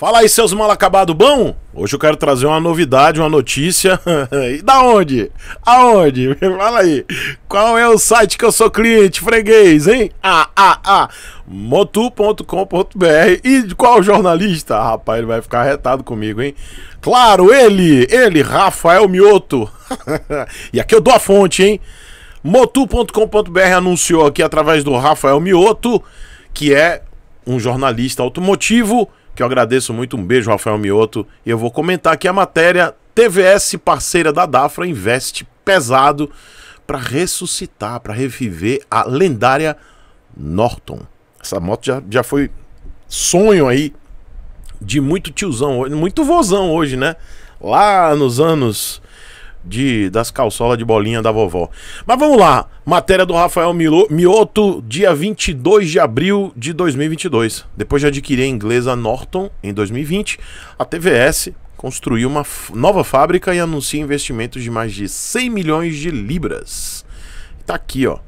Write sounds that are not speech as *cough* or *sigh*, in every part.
Fala aí, seus mal acabado bom? Hoje eu quero trazer uma novidade, uma notícia. *laughs* e da onde? Aonde? *laughs* Fala aí. Qual é o site que eu sou cliente, freguês, hein? Ah, ah, ah. Motu.com.br. E qual jornalista? Ah, rapaz, ele vai ficar retado comigo, hein? Claro, ele, ele, Rafael Mioto. *laughs* e aqui eu dou a fonte, hein? Motu.com.br anunciou aqui através do Rafael Mioto, que é um jornalista automotivo que eu agradeço muito. Um beijo, Rafael Mioto. E eu vou comentar aqui a matéria TVS, parceira da Dafra, investe pesado para ressuscitar, para reviver a lendária Norton. Essa moto já, já foi sonho aí de muito tiozão, muito vozão hoje, né? Lá nos anos de, das calçolas de bolinha da vovó. Mas vamos lá, matéria do Rafael Milo, Mioto, dia 22 de abril de 2022. Depois de adquirir a inglesa Norton em 2020, a TVS construiu uma nova fábrica e anuncia investimentos de mais de 100 milhões de libras. Tá aqui, ó.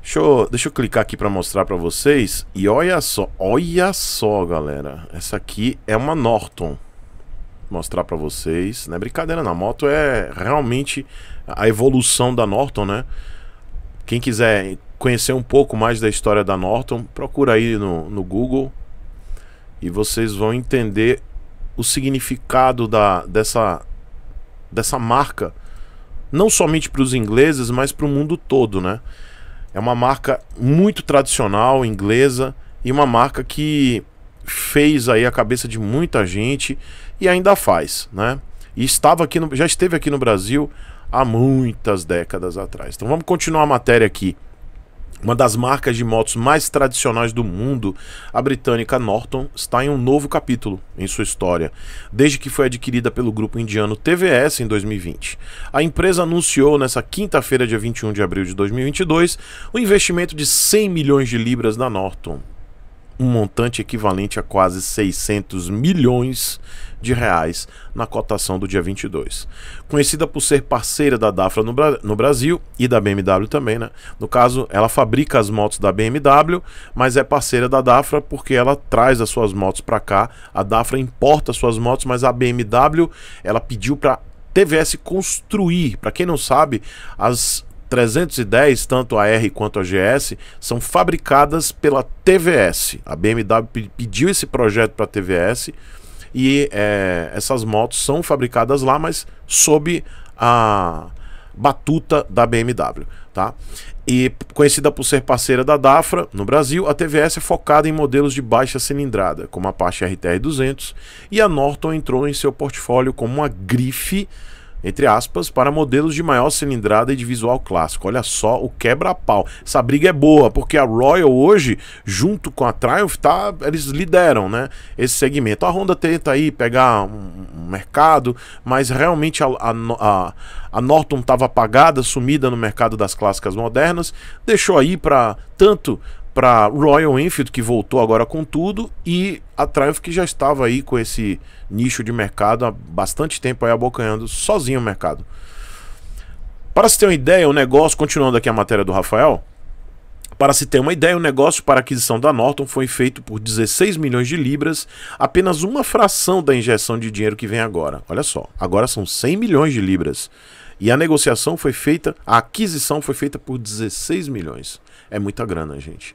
Deixa eu, deixa eu clicar aqui para mostrar para vocês. E olha só, olha só, galera. Essa aqui é uma Norton mostrar para vocês. Né? Não é brincadeira, na moto é realmente a evolução da Norton, né? Quem quiser conhecer um pouco mais da história da Norton, procura aí no, no Google e vocês vão entender o significado da, dessa, dessa marca, não somente para os ingleses, mas para o mundo todo, né? É uma marca muito tradicional inglesa e uma marca que fez aí a cabeça de muita gente, e ainda faz, né? E estava aqui no, já esteve aqui no Brasil há muitas décadas atrás. Então vamos continuar a matéria aqui. Uma das marcas de motos mais tradicionais do mundo, a britânica Norton, está em um novo capítulo em sua história, desde que foi adquirida pelo grupo indiano TVS em 2020. A empresa anunciou nesta quinta-feira, dia 21 de abril de 2022, o um investimento de 100 milhões de libras na Norton um montante equivalente a quase 600 milhões de reais na cotação do dia 22. Conhecida por ser parceira da Dafra no, Bra no, Brasil e da BMW também, né? No caso, ela fabrica as motos da BMW, mas é parceira da Dafra porque ela traz as suas motos para cá. A Dafra importa as suas motos, mas a BMW ela pediu para TVS construir. Para quem não sabe, as 310, tanto a R quanto a GS, são fabricadas pela TVS. A BMW pediu esse projeto para a TVS e é, essas motos são fabricadas lá, mas sob a batuta da BMW, tá? E conhecida por ser parceira da Dafra no Brasil, a TVS é focada em modelos de baixa cilindrada, como a Apache RTR 200, e a Norton entrou em seu portfólio como uma grife entre aspas, para modelos de maior cilindrada e de visual clássico. Olha só o quebra-pau. Essa briga é boa, porque a Royal hoje, junto com a Triumph, tá, eles lideram né, esse segmento. A Honda tenta aí pegar um, mercado, mas realmente a, a, a, a Norton estava apagada, sumida no mercado das clássicas modernas, deixou aí para tanto para Royal Enfield, que voltou agora com tudo, e a Triumph, que já estava aí com esse nicho de mercado há bastante tempo aí abocanhando sozinho o mercado. Para se ter uma ideia, o negócio, continuando aqui a matéria do Rafael, para se ter uma ideia, o negócio para aquisição da Norton foi feito por 16 milhões de libras, apenas uma fração da injeção de dinheiro que vem agora. Olha só, agora são 100 milhões de libras. E a negociação foi feita, a aquisição foi feita por 16 milhões. É muita grana, gente.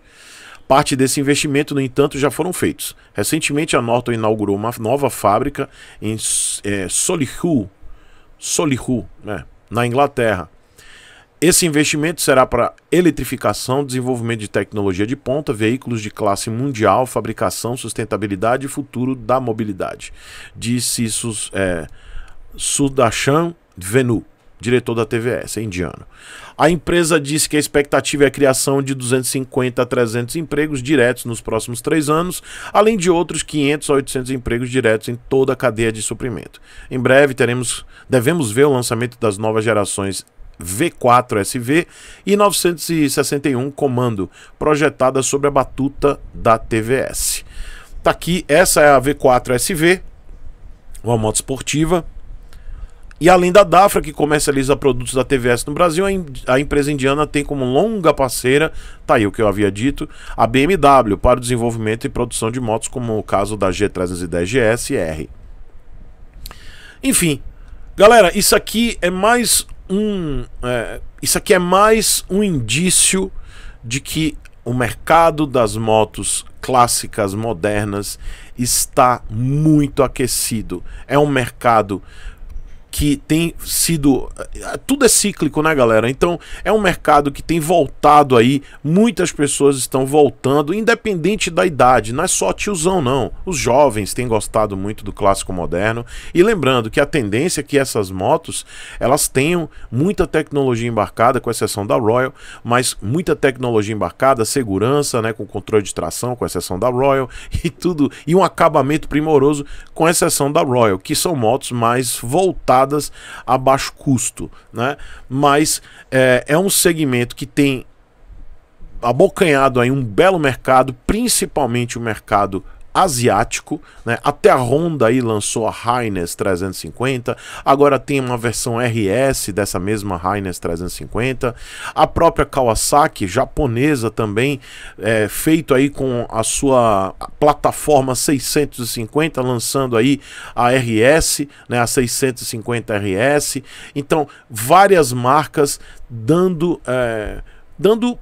Parte desse investimento, no entanto, já foram feitos. Recentemente, a Norton inaugurou uma nova fábrica em é, Solihull, Solihull né, na Inglaterra. Esse investimento será para eletrificação, desenvolvimento de tecnologia de ponta, veículos de classe mundial, fabricação, sustentabilidade e futuro da mobilidade, disse Sus, é, Venu, diretor da TVS, é indiano. A empresa disse que a expectativa é a criação de 250 a 300 empregos diretos nos próximos três anos, além de outros 500 a 800 empregos diretos em toda a cadeia de suprimento. Em breve teremos, devemos ver o lançamento das novas gerações V4 SV e 961 Comando, projetada sobre a batuta da TVS. Tá aqui, essa é a V4 SV, uma moto esportiva e além da Dafra, que comercializa produtos da TVS no Brasil, a, empresa indiana tem como longa parceira, tá aí o que eu havia dito, a BMW para o desenvolvimento e produção de motos, como o caso da G310 GS R. Enfim, galera, isso aqui é mais um. É, isso aqui é mais um indício de que o mercado das motos clássicas modernas está muito aquecido. É um mercado que tem sido. Eh, eh, tudo é cíclico, né, galera? Então é um mercado que tem voltado aí. Muitas pessoas estão voltando, independente da idade. Não é só tiozão, não. Os jovens têm gostado muito do clássico moderno. E lembrando que a tendência é que essas motos elas tenham muita tecnologia embarcada, com exceção da Royal, mas muita tecnologia embarcada, segurança, né, com controle de tração, com exceção da Royal *laughs* e tudo, e um acabamento primoroso, com exceção da Royal, que são motos mais voltadas realizadas a baixo custo, né? Mas é, é um segmento que tem abocanhado aí um belo mercado, principalmente o mercado asiático, né? Até a Honda aí lançou a Highness 350, agora tem uma versão RS dessa mesma Highness 350. A própria Kawasaki, japonesa também, é, feito aí com a sua plataforma 650, lançando aí a RS, né? A 650 RS. Então, várias marcas dando... É, dando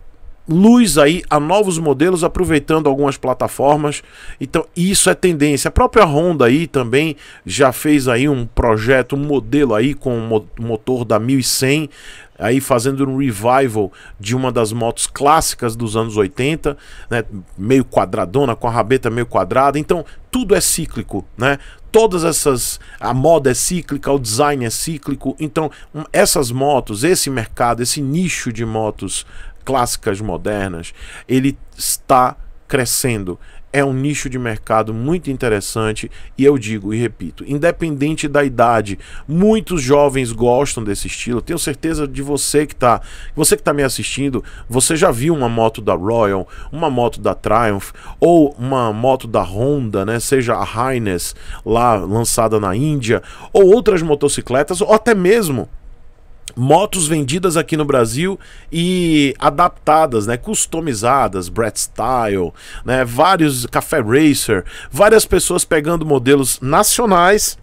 luz aí a novos modelos, aproveitando algumas plataformas. Então, isso é tendência. A própria Honda aí também já fez aí um projeto, um modelo aí com o motor da 1100, aí fazendo um revival de uma das motos clássicas dos anos 80, né? meio quadradona, com a rabeta meio quadrada. Então, tudo é cíclico, né? Todas essas. A moda é cíclica, o design é cíclico. Então, hum, essas motos, esse mercado, esse nicho de motos clássicas modernas, ele está crescendo. É um nicho de mercado muito interessante e eu digo e repito, independente da idade, muitos jovens gostam desse estilo. Tenho certeza de você que está, você que está me assistindo, você já viu uma moto da Royal, uma moto da Triumph ou uma moto da Honda, né? Seja a Highness lá lançada na Índia ou outras motocicletas ou até mesmo motos vendidas aqui no Brasil e adaptadas, né, customizadas, Brad Style, né, vários Café Racer, várias pessoas pegando modelos nacionais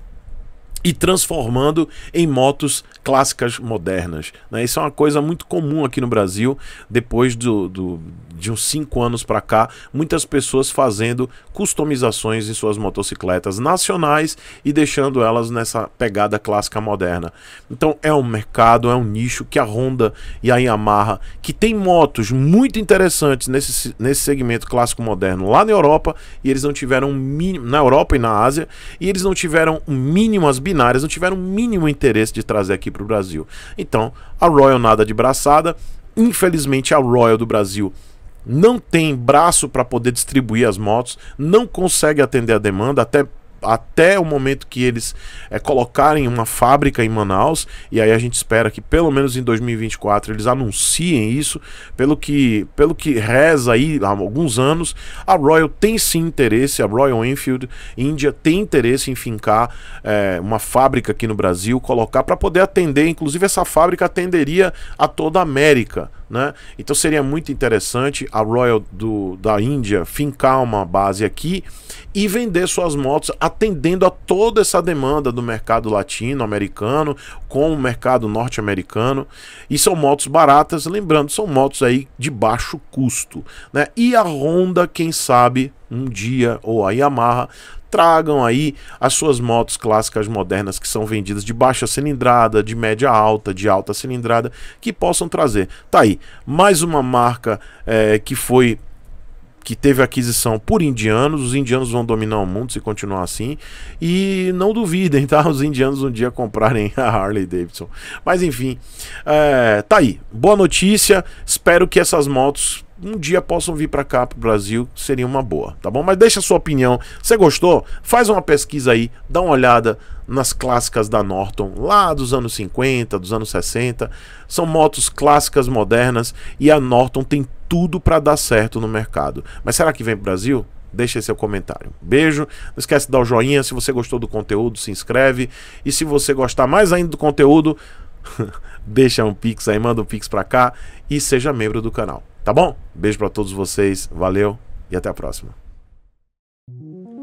e transformando em motos clássicas modernas. Né? Isso é uma coisa muito comum aqui no Brasil, depois do, do de uns 5 anos para cá, muitas pessoas fazendo customizações em suas motocicletas nacionais e deixando elas nessa pegada clássica moderna. Então é um mercado, é um nicho que a Honda e a Yamaha, que tem motos muito interessantes nesse, nesse segmento clássico moderno lá na Europa, e eles não tiveram na Europa e na Ásia, e eles não tiveram mínimas binárias não tiveram o mínimo interesse de trazer aqui para o Brasil. Então, a Royal nada de braçada. Infelizmente, a Royal do Brasil não tem braço para poder distribuir as motos, não consegue atender a demanda, até até o momento que eles é, colocarem uma fábrica em Manaus, e aí a gente espera que pelo menos em 2024 eles anunciem isso, pelo que, pelo que reza aí há alguns anos, a Royal tem sim interesse, a Royal Enfield Índia tem interesse em fincar é, uma fábrica aqui no Brasil, colocar para poder atender, inclusive essa fábrica atenderia a toda a América, né? Então seria muito interessante a Royal do, da Índia fincar uma base aqui e vender suas motos a atendendo a toda essa demanda do mercado latino-americano com o mercado norte-americano. E são motos baratas, lembrando, são motos aí de baixo custo. Né? E a Honda, quem sabe, um dia, ou a Yamaha, tragam aí as suas motos clássicas modernas que são vendidas de baixa cilindrada, de média alta, de alta cilindrada, que possam trazer. Tá aí, mais uma marca é, que foi que teve aquisição por indianos, os indianos vão dominar o mundo se continuar assim. E não duvidem, *laughs* tá? Os indianos um dia comprarem a Harley Davidson. Mas enfim, é, tá aí. Boa notícia. Espero que essas motos um dia possam vir para cá, para o Brasil, seria uma boa, tá bom? Mas deixa a sua opinião. Você gostou? Faz uma pesquisa aí, dá uma olhada nas clássicas da Norton, lá dos anos 50, dos anos 60. São motos clássicas, modernas, e a Norton tem tudo para dar certo no mercado. Mas será que vem para o Brasil? Deixe seu comentário. Beijo. Não esquece de dar o joinha. Se você gostou do conteúdo, se inscreve. E se você gostar mais ainda do conteúdo, *laughs* deixa um pix aí, manda um pix para cá e seja membro do canal. Tá bom? Beijo para todos vocês. Valeu e até a próxima.